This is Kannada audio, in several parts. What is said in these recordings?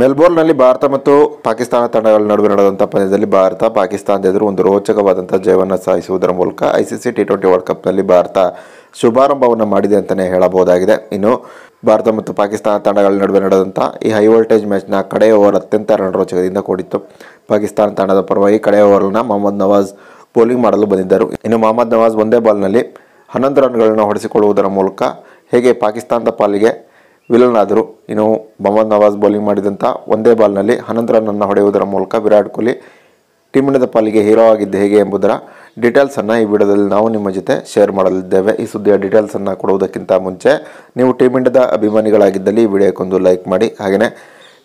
ಮೆಲ್ಬೋರ್ನ್ನಲ್ಲಿ ಭಾರತ ಮತ್ತು ಪಾಕಿಸ್ತಾನ ತಂಡಗಳ ನಡುವೆ ನಡೆದಂಥ ಪಂದ್ಯದಲ್ಲಿ ಭಾರತ ಪಾಕಿಸ್ತಾನದ ಎದುರು ಒಂದು ರೋಚಕವಾದಂಥ ಜಯವನ್ನು ಸಾಧಿಸುವುದರ ಮೂಲಕ ಐಸಿಸಿ ಟಿ ಟ್ವೆಂಟಿ ವರ್ಲ್ಡ್ ಕಪ್ನಲ್ಲಿ ಭಾರತ ಶುಭಾರಂಭವನ್ನು ಮಾಡಿದೆ ಅಂತಲೇ ಹೇಳಬಹುದಾಗಿದೆ ಇನ್ನು ಭಾರತ ಮತ್ತು ಪಾಕಿಸ್ತಾನ ತಂಡಗಳ ನಡುವೆ ನಡೆದಂಥ ಈ ಹೈ ವೋಲ್ಟೇಜ್ ಮ್ಯಾಚ್ನ ಕಡೆಯ ಓವರ್ ಅತ್ಯಂತ ರೋಚಕದಿಂದ ಕೂಡಿತ್ತು ಪಾಕಿಸ್ತಾನ ತಂಡದ ಪರವಾಗಿ ಕಡೆಯ ಓವರ್ನ ಮೊಹಮ್ಮದ್ ನವಾಜ್ ಬೌಲಿಂಗ್ ಮಾಡಲು ಬಂದಿದ್ದರು ಇನ್ನು ಮೊಹಮ್ಮದ್ ನವಾಜ್ ಒಂದೇ ಬಾಲ್ನಲ್ಲಿ ಹನ್ನೊಂದು ರನ್ಗಳನ್ನು ಹೊಡೆಸಿಕೊಳ್ಳುವುದರ ಮೂಲಕ ಹೇಗೆ ಪಾಕಿಸ್ತಾನದ ಪಾಲಿಗೆ ವಿಲನ್ ಆದರು ಇನ್ನು ಮೊಹಮ್ಮದ್ ನವಾಜ್ ಬೌಲಿಂಗ್ ಮಾಡಿದಂಥ ಒಂದೇ ಬಾಲ್ನಲ್ಲಿ ಹನ್ನೊಂದು ರನ್ನನ್ನು ಹೊಡೆಯುವುದರ ಮೂಲಕ ವಿರಾಟ್ ಕೊಹ್ಲಿ ಟೀಮ್ ಇಂಡಿಯಾದ ಪಾಲಿಗೆ ಹೀರೋ ಆಗಿದ್ದು ಹೇಗೆ ಎಂಬುದರ ಡೀಟೇಲ್ಸನ್ನು ಈ ವಿಡಿಯೋದಲ್ಲಿ ನಾವು ನಿಮ್ಮ ಜೊತೆ ಶೇರ್ ಮಾಡಲಿದ್ದೇವೆ ಈ ಸುದ್ದಿಯ ಡೀಟೇಲ್ಸನ್ನು ಕೊಡುವುದಕ್ಕಿಂತ ಮುಂಚೆ ನೀವು ಟೀಮ್ ಇಂಡಿಯಾದ ಅಭಿಮಾನಿಗಳಾಗಿದ್ದಲ್ಲಿ ಈ ವಿಡಿಯೋಕ್ಕೊಂದು ಲೈಕ್ ಮಾಡಿ ಹಾಗೆಯೇ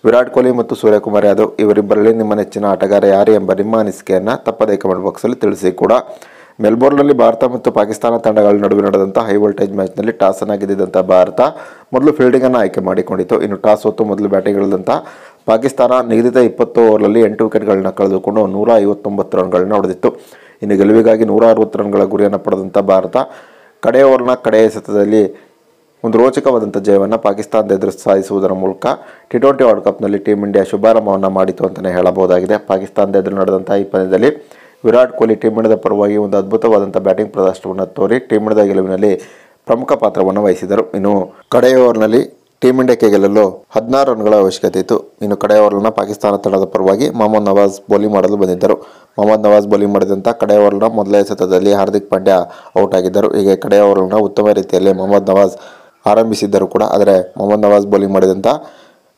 ವಿರಾಟ್ ಕೊಹ್ಲಿ ಮತ್ತು ಸೂರ್ಯಕುಮಾರ್ ಯಾದವ್ ಇವರಿಬ್ಬರಲ್ಲಿ ನಿಮ್ಮ ನೆಚ್ಚಿನ ಆಟಗಾರ ಯಾರು ಎಂಬ ನಿಮ್ಮ ಅನಿಸಿಕೆಯನ್ನು ತಪ್ಪದೇ ಕಮೆಂಟ್ ಬಾಕ್ಸಲ್ಲಿ ತಿಳಿಸಿ ಕೂಡ ಮೆಲ್ಬೋರ್ನ್ನಲ್ಲಿ ಭಾರತ ಮತ್ತು ಪಾಕಿಸ್ತಾನ ತಂಡಗಳ ನಡುವೆ ನಡೆದಂಥ ಹೈ ವೋಲ್ಟೇಜ್ ಮ್ಯಾಚ್ನಲ್ಲಿ ಟಾಸನ್ನು ಗೆದ್ದಿದ್ದಂಥ ಭಾರತ ಮೊದಲು ಫೀಲ್ಡಿಂಗನ್ನು ಆಯ್ಕೆ ಮಾಡಿಕೊಂಡಿತ್ತು ಇನ್ನು ಟಾಸ್ ಹೊತ್ತು ಮೊದಲು ಬ್ಯಾಟಿಂಗ್ ಇಳಿದಂಥ ಪಾಕಿಸ್ತಾನ ನಿಗದಿತ ಇಪ್ಪತ್ತು ಓವರ್ನಲ್ಲಿ ಎಂಟು ವಿಕೆಟ್ಗಳನ್ನ ಕಳೆದುಕೊಂಡು ನೂರ ಐವತ್ತೊಂಬತ್ತು ರನ್ಗಳನ್ನು ಹೊಡೆದಿತ್ತು ಇನ್ನು ಗೆಲುವಿಗಾಗಿ ನೂರ ಅರವತ್ತು ರನ್ಗಳ ಗುರಿಯನ್ನು ಪಡೆದಂಥ ಭಾರತ ಕಡೆ ಓವರ್ನ ಕಡೆಯ ಸತದಲ್ಲಿ ಒಂದು ರೋಚಕವಾದಂಥ ಜಯವನ್ನು ಪಾಕಿಸ್ತಾನದ ಎದುರು ಸಾಧಿಸುವುದರ ಮೂಲಕ ಟಿ ಟ್ವೆಂಟಿ ವರ್ಲ್ಡ್ ಕಪ್ನಲ್ಲಿ ಟೀಮ್ ಇಂಡಿಯಾ ಶುಭಾರಂಭವನ್ನು ಮಾಡಿತು ಅಂತಲೇ ಹೇಳಬಹುದಾಗಿದೆ ಪಾಕಿಸ್ತಾನದ ಎದುರು ನಡೆದಂಥ ಈ ಪಂದ್ಯದಲ್ಲಿ ವಿರಾಟ್ ಕೊಹ್ಲಿ ಟೀಮ್ ಇಂಡಿಯಾದ ಪರವಾಗಿ ಒಂದು ಅದ್ಭುತವಾದಂಥ ಬ್ಯಾಟಿಂಗ್ ಪ್ರದರ್ಶನವನ್ನು ತೋರಿ ಟೀಮ್ ಇಂಡಿಯಾದ ಗೆಲುವಿನಲ್ಲಿ ಪ್ರಮುಖ ಪಾತ್ರವನ್ನು ವಹಿಸಿದರು ಇನ್ನು ಕಡೆಯ ಓವರ್ನಲ್ಲಿ ಟೀಮ್ ಇಂಡಿಯಾಕ್ಕೆ ಗೆಲ್ಲಲು ಹದಿನಾರು ರನ್ಗಳ ಅವಶ್ಯಕತೆ ಇತ್ತು ಇನ್ನು ಕಡೆಯ ಓವರ್ನ ಪಾಕಿಸ್ತಾನ ತಂಡದ ಪರವಾಗಿ ಮೊಹಮ್ಮದ್ ನವಾಜ್ ಬೌಲಿಂಗ್ ಮಾಡಲು ಬಂದಿದ್ದರು ಮೊಹಮ್ಮದ್ ನವಾಜ್ ಬೌಲಿಂಗ್ ಮಾಡಿದಂಥ ಕಡೆಯ ಓವರ್ನ ಮೊದಲನೇ ಸತದಲ್ಲಿ ಹಾರ್ದಿಕ್ ಪಾಂಡ್ಯ ಔಟ್ ಆಗಿದ್ದರು ಹೀಗೆ ಕಡೆಯ ಓವರ್ನ ಉತ್ತಮ ರೀತಿಯಲ್ಲಿ ಮೊಹಮ್ಮದ್ ನವಾಜ್ ಆರಂಭಿಸಿದ್ದರು ಕೂಡ ಆದರೆ ಮೊಹಮ್ಮದ್ ನವಾಜ್ ಬೌಲಿಂಗ್ ಮಾಡಿದಂಥ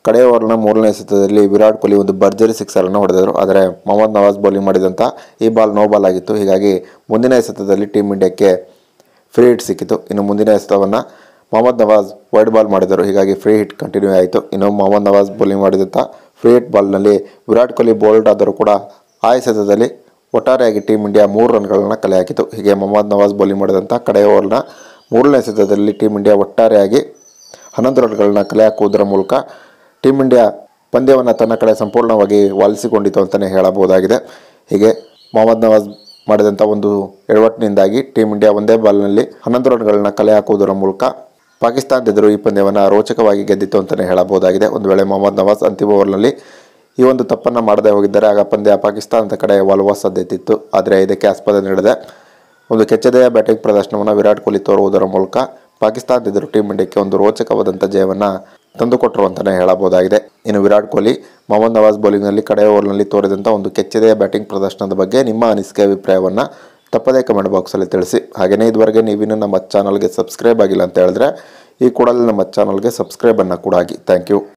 ಕಡೆ ಓವರ್ನ ಮೂರನೇ ಎಸೆತದಲ್ಲಿ ವಿರಾಟ್ ಕೊಹ್ಲಿ ಒಂದು ಭರ್ಜರಿ ಸಿಕ್ಸರನ್ನು ಹೊಡೆದರು ಆದರೆ ಮೊಹಮ್ಮದ್ ನವಾಜ್ ಬೌಲಿಂಗ್ ಮಾಡಿದಂಥ ಈ ಬಾಲ್ ನೋ ಬಾಲ್ ಆಗಿತ್ತು ಹೀಗಾಗಿ ಮುಂದಿನ ಎಸೆತದಲ್ಲಿ ಟೀಮ್ ಇಂಡಿಯಾಕ್ಕೆ ಫ್ರೀ ಹಿಟ್ ಸಿಕ್ಕಿತು ಇನ್ನು ಮುಂದಿನ ಎಸೆತವನ್ನು ಮೊಹಮ್ಮದ್ ನವಾಜ್ ವೈಡ್ ಬಾಲ್ ಮಾಡಿದರು ಹೀಗಾಗಿ ಫ್ರೀ ಹಿಟ್ ಕಂಟಿನ್ಯೂ ಆಯಿತು ಇನ್ನು ಮೊಹಮ್ಮದ್ ನವಾಜ್ ಬೌಲಿಂಗ್ ಮಾಡಿದಂಥ ಫ್ರೀ ಹಿಟ್ ಬಾಲ್ನಲ್ಲಿ ವಿರಾಟ್ ಕೊಹ್ಲಿ ಬೋಲ್ಡ್ ಆದರೂ ಕೂಡ ಆ ಎಸೆತದಲ್ಲಿ ಒಟ್ಟಾರೆಯಾಗಿ ಟೀಮ್ ಇಂಡಿಯಾ ಮೂರು ರನ್ಗಳನ್ನು ಕಲೆ ಹಾಕಿತು ಹೀಗೆ ಮೊಹಮ್ಮದ್ ನವಾಜ್ ಬೌಲಿಂಗ್ ಮಾಡಿದಂಥ ಕಡೆ ಓವರ್ನ ಮೂರನೇ ಎಸೆತದಲ್ಲಿ ಟೀಮ್ ಇಂಡಿಯಾ ಒಟ್ಟಾರೆಯಾಗಿ ಹನ್ನೊಂದು ರನ್ಗಳನ್ನು ಕಲೆ ಹಾಕುವುದರ ಮೂಲಕ ಟೀಮ್ ಇಂಡಿಯಾ ಪಂದ್ಯವನ್ನು ತನ್ನ ಕಡೆ ಸಂಪೂರ್ಣವಾಗಿ ವಾಲಿಸಿಕೊಂಡಿತು ಅಂತಲೇ ಹೇಳಬಹುದಾಗಿದೆ ಹೀಗೆ ಮೊಹಮ್ಮದ್ ನವಾಜ್ ಮಾಡಿದಂಥ ಒಂದು ಎಡವಟ್ಟಿನಿಂದಾಗಿ ಟೀಮ್ ಇಂಡಿಯಾ ಒಂದೇ ಬಾಲ್ನಲ್ಲಿ ಹನ್ನೊಂದು ರನ್ಗಳನ್ನು ಕಲೆ ಹಾಕುವುದರ ಮೂಲಕ ಎದುರು ಈ ಪಂದ್ಯವನ್ನು ರೋಚಕವಾಗಿ ಗೆದ್ದಿತ್ತು ಅಂತಲೇ ಹೇಳಬಹುದಾಗಿದೆ ಒಂದು ವೇಳೆ ಮೊಹಮ್ಮದ್ ನವಾಜ್ ಅಂತಿಮ ಓವರ್ನಲ್ಲಿ ಈ ಒಂದು ತಪ್ಪನ್ನು ಮಾಡದೆ ಹೋಗಿದ್ದರೆ ಆಗ ಪಂದ್ಯ ಪಾಕಿಸ್ತಾನದ ಕಡೆ ವಾಲುವ ಸಾಧ್ಯತೆ ಇತ್ತು ಆದರೆ ಇದಕ್ಕೆ ಆಸ್ಪದ ನೀಡಿದೆ ಒಂದು ಕೆಚ್ಚದೆಯ ಬ್ಯಾಟಿಂಗ್ ಪ್ರದರ್ಶನವನ್ನು ವಿರಾಟ್ ಕೊಹ್ಲಿ ತೋರುವುದರ ಮೂಲಕ ಪಾಕಿಸ್ತಾನದೆದುರು ಟೀಮ್ ಇಂಡಿಯಾಕ್ಕೆ ಒಂದು ರೋಚಕವಾದಂಥ ಜಯವನ್ನು ತಂದುಕೊಟ್ಟರು ಅಂತಲೇ ಹೇಳಬಹುದಾಗಿದೆ ಇನ್ನು ವಿರಾಟ್ ಕೊಹ್ಲಿ ಮೊಹಮ್ಮದ್ ನವಾಜ್ ಬೌಲಿಂಗ್ನಲ್ಲಿ ಕಡೆಯ ಓವರ್ನಲ್ಲಿ ತೋರಿದಂಥ ಒಂದು ಕೆಚ್ಚದೆಯ ಬ್ಯಾಟಿಂಗ್ ಪ್ರದರ್ಶನದ ಬಗ್ಗೆ ನಿಮ್ಮ ಅನಿಸಿಕೆ ಅಭಿಪ್ರಾಯವನ್ನು ತಪ್ಪದೇ ಕಮೆಂಟ್ ಬಾಕ್ಸಲ್ಲಿ ತಿಳಿಸಿ ಹಾಗೆಯೇ ಇದುವರೆಗೆ ನೀವಿನ್ನೂ ನಮ್ಮ ಚಾನಲ್ಗೆ ಸಬ್ಸ್ಕ್ರೈಬ್ ಆಗಿಲ್ಲ ಅಂತ ಹೇಳಿದ್ರೆ ಈ ಕೂಡಲೇ ನಮ್ಮ ಚಾನಲ್ಗೆ ಸಬ್ಸ್ಕ್ರೈಬನ್ನು ಕೂಡ ಆಗಿ ಥ್ಯಾಂಕ್ ಯು